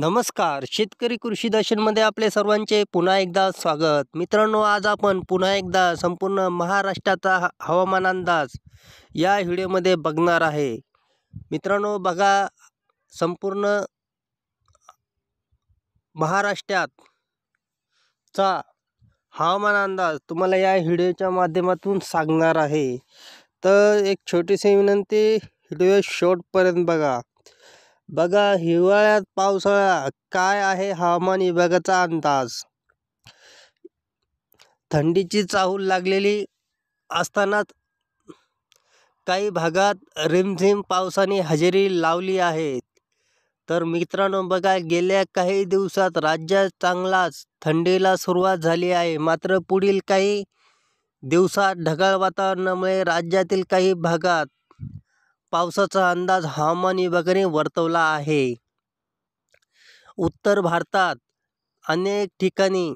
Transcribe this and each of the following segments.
नमस्कार शेतकरी कृषी दर्शनमध्ये आपले सर्वांचे पुन्हा एकदा स्वागत मित्रांनो आज आपण पुन्हा एकदा संपूर्ण महाराष्ट्राचा हवामान अंदाज या व्हिडिओमध्ये बघणार आहे मित्रांनो बघा संपूर्ण महाराष्ट्रातचा हवामान अंदाज तुम्हाला या व्हिडिओच्या माध्यमातून सांगणार आहे तर एक छोटीशी विनंती व्हिडिओ शॉर्टपर्यंत बघा बघा हिवाळ्यात पावसाळा काय आहे हवामान विभागाचा अंदाज थंडीची चाहूल लागलेली असतानाच काही भागात रिमझिम पावसाने हजेरी लावली आहे तर मित्रांनो बघा गेल्या काही दिवसात राज्यात चांगलाच थंडीला सुरुवात झाली आहे मात्र पुढील काही दिवसात ढगाळ वातावरणामुळे राज्यातील काही भागात पावसाचा अंदाज हवामान विभागाने वर्तवला आहे उत्तर भारतात अनेक ठिकाणी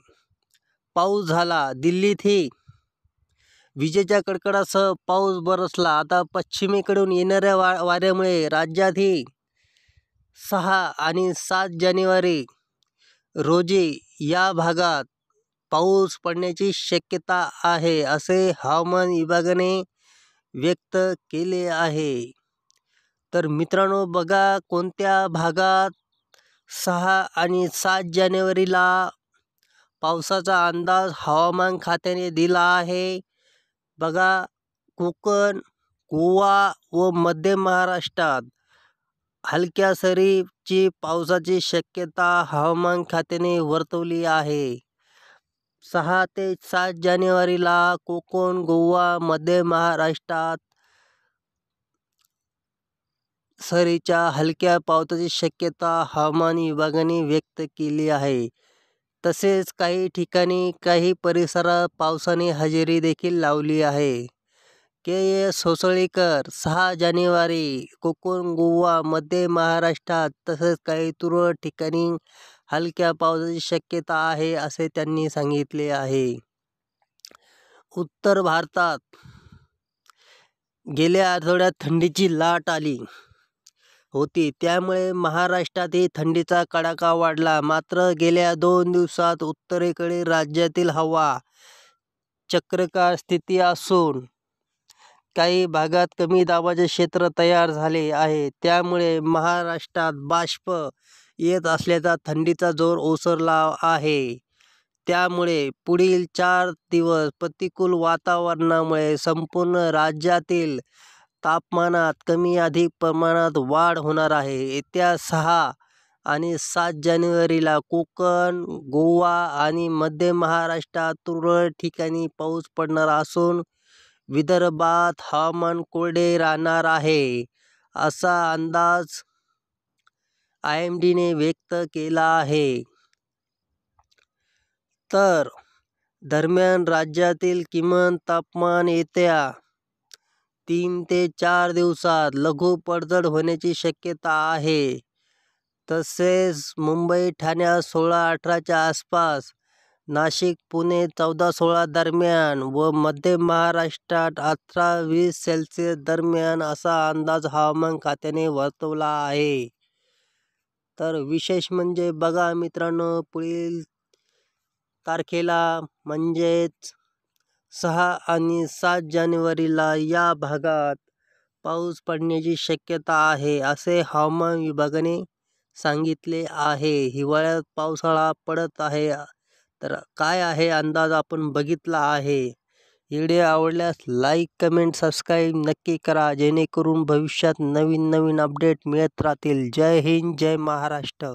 पाऊस झाला दिल्लीतही विजेच्या कडकडासह पाऊस बरसला आता पश्चिमेकडून येणाऱ्या वा वाऱ्यामुळे राज्यातही सहा आणि सात जानेवारी रोजी या भागात पाऊस पडण्याची शक्यता आहे असे हवामान विभागाने व्यक्त केले आहे तर मित्रांनो बघा कोणत्या भागात सहा आणि सात जानेवारीला पावसाचा अंदाज हवामान खात्याने दिला आहे बघा कोकण गोवा व मध्य महाराष्ट्रात हलक्या सरीची पावसाची शक्यता हवामान खात्याने वर्तवली आहे सहा ते सात जानेवारीला कोकण गोवा मध्य महाराष्ट्रात सरीच्या हलक्या पावसाची शक्यता हवामान विभागाने व्यक्त केली आहे तसेच काही ठिकाणी काही परिसरात पावसाने हजेरी देखील लावली आहे के एस सोसळीकर सहा जानेवारी कोकण गोवा मध्य महाराष्ट्रात तसेच काही तुरळक ठिकाणी हलक्या पावसाची शक्यता आहे असे त्यांनी सांगितले आहे उत्तर भारतात गेल्या आठवड्यात थंडीची लाट आली होती त्यामुळे महाराष्ट्रातही थंडीचा कडाका वाढला मात्र गेल्या दोन दिवसात उत्तरेकडे राज्यातील हवा चक्रकार स्थिती असून काही भागात कमी दाबाचे क्षेत्र तयार झाले आहे त्यामुळे महाराष्ट्रात बाष्प येत असल्याचा थंडीचा जोर ओसरला आहे त्यामुळे पुढील चार दिवस प्रतिकूल वातावरणामुळे संपूर्ण राज्यातील तापमानात कमी अधिक प्रमाणात वाढ होणार आहे येत्या सहा आणि सात जानेवारीला कोकण गोवा आणि मध्य महाराष्ट्रात तुरळक ठिकाणी पाऊस पडणार असून विदर्भात हवामान कोरडे राहणार आहे असा अंदाज आय एम डीने व्यक्त केला आहे तर दरम्यान राज्यातील किमान तापमान येत्या तीन ते चार दिवसात लघु पडझड होण्याची शक्यता आहे तसेच मुंबई ठाण्या सोळा अठराच्या आसपास नाशिक पुणे चौदा सोळा दरम्यान व मध्य महाराष्ट्रात अठरा वीस सेल्सिअस दरम्यान असा अंदाज हवामान खात्याने वर्तवला आहे तर विशेष म्हणजे बघा मित्रांनो पुढील तारखेला म्हणजेच सहा आणि सात जानेवारीला या भागात पाऊस पडण्याची शक्यता आहे असे हवामान विभागाने सांगितले आहे हिवाळ्यात पावसाळा पडत आहे तर काय आहे अंदाज आपण बघितला आहे व्हिडिओ आवडल्यास लाईक कमेंट सबस्क्राईब नक्की करा जेणेकरून भविष्यात नवीन नवीन अपडेट मिळत राहतील जय हिंद जय महाराष्ट्र